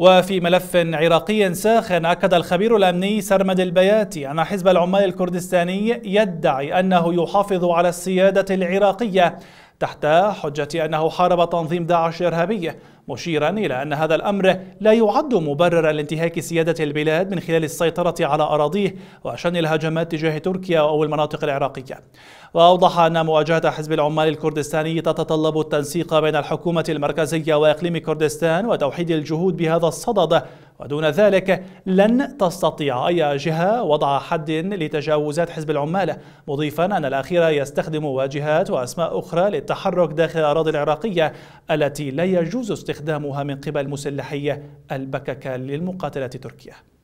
وفي ملف عراقي ساخن أكد الخبير الأمني سرمد البياتي أن حزب العمال الكردستاني يدعي أنه يحافظ على السيادة العراقية تحت حجة أنه حارب تنظيم داعش إرهابي مشيرا إلى أن هذا الأمر لا يعد مبررا لانتهاك سيادة البلاد من خلال السيطرة على أراضيه وشن الهجمات تجاه تركيا أو المناطق العراقية وأوضح أن مواجهة حزب العمال الكردستاني تتطلب التنسيق بين الحكومة المركزية وإقليم كردستان وتوحيد الجهود بهذا الصدد ودون ذلك لن تستطيع أي جهة وضع حد لتجاوزات حزب العمال مضيفا أن الأخير يستخدم واجهات وأسماء أخرى للتحرك داخل الأراضي العراقية التي لا يجوز استخدامها من قبل مسلحي البككة للمقاتلة تركيا